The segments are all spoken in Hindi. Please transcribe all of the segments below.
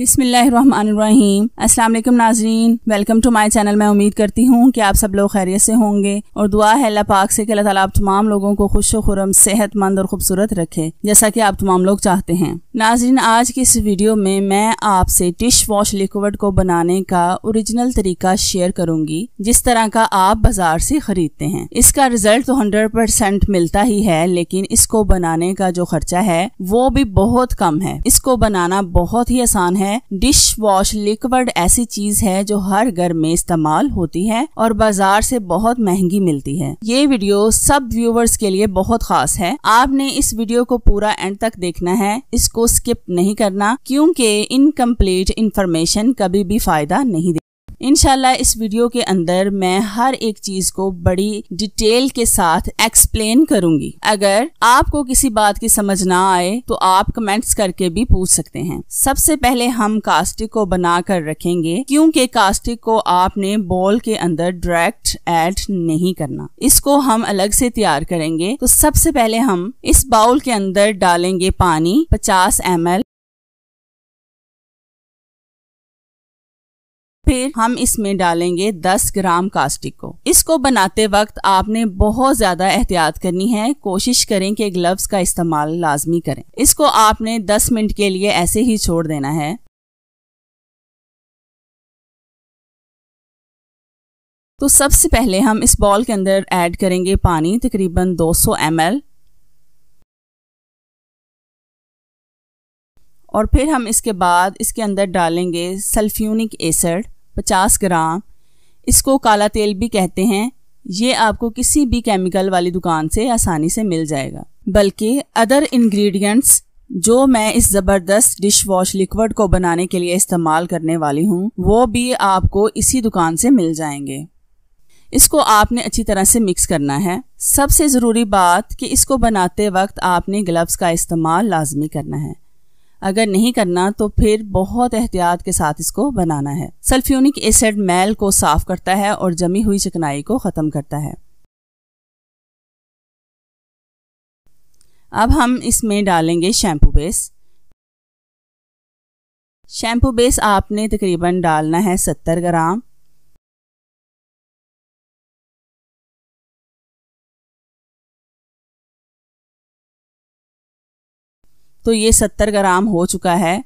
अस्सलाम वालेकुम नाजरीन वेलकम टू माय चैनल मैं उम्मीद करती हूँ कि आप सब लोग खैरियत से होंगे और दुआ है अल्लाह पाक से कि अल्लाह ताला आप तमाम लोगों को खुश खुरम सेहतमंद और खूबसूरत रखे जैसा कि आप तमाम लोग चाहते हैं नाजरीन आज की इस वीडियो में मैं आपसे डिश वॉश लिक्विड को बनाने का ओरिजिनल तरीका शेयर करूंगी जिस तरह का आप बाजार से खरीदते हैं इसका रिजल्ट तो हंड्रेड मिलता ही है लेकिन इसको बनाने का जो खर्चा है वो भी बहुत कम है इसको बनाना बहुत ही आसान है हैं डिश वॉश लिक्विड ऐसी चीज है जो हर घर में इस्तेमाल होती है और बाजार से बहुत महंगी मिलती है ये वीडियो सब व्यूवर्स के लिए बहुत खास है आपने इस वीडियो को पूरा एंड तक देखना है इसको स्किप नहीं करना क्योंकि इनकम्प्लीट इंफॉर्मेशन कभी भी फायदा नहीं इनशाला इस वीडियो के अंदर मैं हर एक चीज को बड़ी डिटेल के साथ एक्सप्लेन करूंगी अगर आपको किसी बात की समझ ना आए तो आप कमेंट्स करके भी पूछ सकते हैं सबसे पहले हम कास्टिक को बना कर रखेंगे क्योंकि कास्टिक को आपने बॉल के अंदर डायरेक्ट ऐड नहीं करना इसको हम अलग से तैयार करेंगे तो सबसे पहले हम इस बाउल के अंदर डालेंगे पानी 50 एम फिर हम इसमें डालेंगे 10 ग्राम कास्टिक को इसको बनाते वक्त आपने बहुत ज्यादा एहतियात करनी है कोशिश करें कि ग्लव्स का इस्तेमाल लाजमी करें इसको आपने 10 मिनट के लिए ऐसे ही छोड़ देना है तो सबसे पहले हम इस बॉल के अंदर ऐड करेंगे पानी तकरीबन 200 सौ और फिर हम इसके बाद इसके अंदर डालेंगे सल्फ्यूनिक एसिड 50 ग्राम इसको काला तेल भी कहते हैं ये आपको किसी भी केमिकल वाली दुकान से आसानी से मिल जाएगा बल्कि अदर इंग्रेडिएंट्स जो मैं इस ज़बरदस्त डिश वॉश लिक्विड को बनाने के लिए इस्तेमाल करने वाली हूँ वो भी आपको इसी दुकान से मिल जाएंगे इसको आपने अच्छी तरह से मिक्स करना है सबसे ज़रूरी बात कि इसको बनाते वक्त आपने ग्लव्स का इस्तेमाल लाजमी करना है अगर नहीं करना तो फिर बहुत एहतियात के साथ इसको बनाना है सल्फ्यूनिक एसिड मैल को साफ करता है और जमी हुई चिकनाई को ख़त्म करता है अब हम इसमें डालेंगे शैम्पू बेस शैम्पू बेस आपने तकरीबन डालना है सत्तर ग्राम तो ये सत्तर ग्राम हो चुका है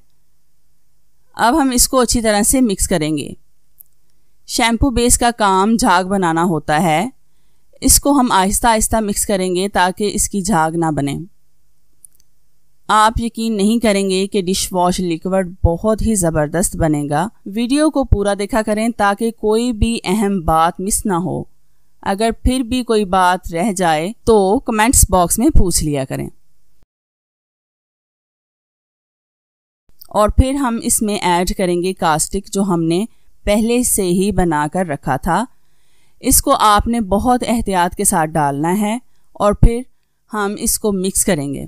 अब हम इसको अच्छी तरह से मिक्स करेंगे शैम्पू बेस का काम झाग बनाना होता है इसको हम आहिस्ता आहिस्ता मिक्स करेंगे ताकि इसकी झाग ना बने आप यकीन नहीं करेंगे कि डिश वॉश लिक्विड बहुत ही ज़बरदस्त बनेगा वीडियो को पूरा देखा करें ताकि कोई भी अहम बात मिस ना हो अगर फिर भी कोई बात रह जाए तो कमेंट्स बॉक्स में पूछ लिया करें और फिर हम इसमें ऐड करेंगे कास्टिक जो हमने पहले से ही बना कर रखा था इसको आपने बहुत एहतियात के साथ डालना है और फिर हम इसको मिक्स करेंगे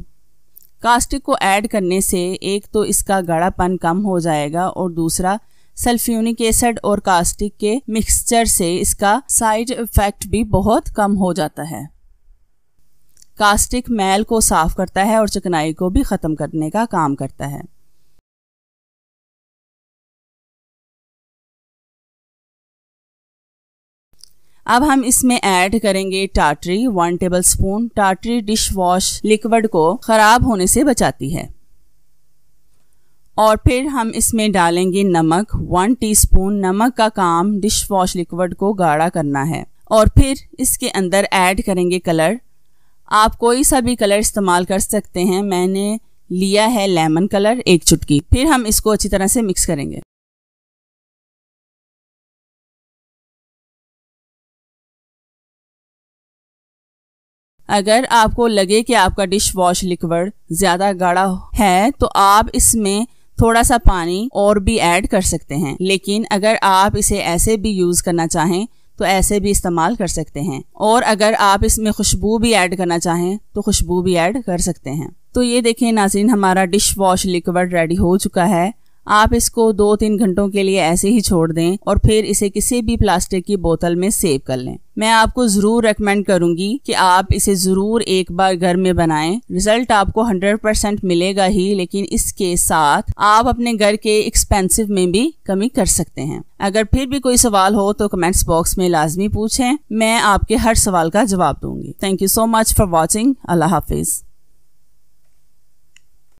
कास्टिक को ऐड करने से एक तो इसका गाढ़ापन कम हो जाएगा और दूसरा सल्फ्यूनिक एसिड और कास्टिक के मिक्सचर से इसका साइड इफ़ेक्ट भी बहुत कम हो जाता है कास्टिक मैल को साफ़ करता है और चिकनाई को भी ख़त्म करने का काम करता है अब हम इसमें ऐड करेंगे टाटरी वन टेबल स्पून टाटरी डिश वॉश लिक्विड को खराब होने से बचाती है और फिर हम इसमें डालेंगे नमक वन टीस्पून नमक का काम डिश वॉश लिक्विड को गाढ़ा करना है और फिर इसके अंदर ऐड करेंगे कलर आप कोई सा भी कलर इस्तेमाल कर सकते हैं मैंने लिया है लेमन कलर एक चुटकी फिर हम इसको अच्छी तरह से मिक्स करेंगे अगर आपको लगे कि आपका डिश वॉश लिक्विड ज़्यादा गाढ़ा है तो आप इसमें थोड़ा सा पानी और भी ऐड कर सकते हैं लेकिन अगर आप इसे ऐसे भी यूज़ करना चाहें तो ऐसे भी इस्तेमाल कर सकते हैं और अगर आप इसमें खुशबू भी ऐड करना चाहें तो खुशबू भी ऐड कर सकते हैं तो ये देखें नाजिन हमारा डिश वॉश लिक्विड रेडी हो चुका है आप इसको दो तीन घंटों के लिए ऐसे ही छोड़ दें और फिर इसे किसी भी प्लास्टिक की बोतल में सेव कर लें मैं आपको जरूर रेकमेंड करूंगी कि आप इसे जरूर एक बार घर में बनाएं रिजल्ट आपको 100% मिलेगा ही लेकिन इसके साथ आप अपने घर के एक्सपेंसिव में भी कमी कर सकते हैं अगर फिर भी कोई सवाल हो तो कमेंट्स बॉक्स में लाजमी पूछें मैं आपके हर सवाल का जवाब दूंगी thank you so much for watching अल्लाह हाफिज़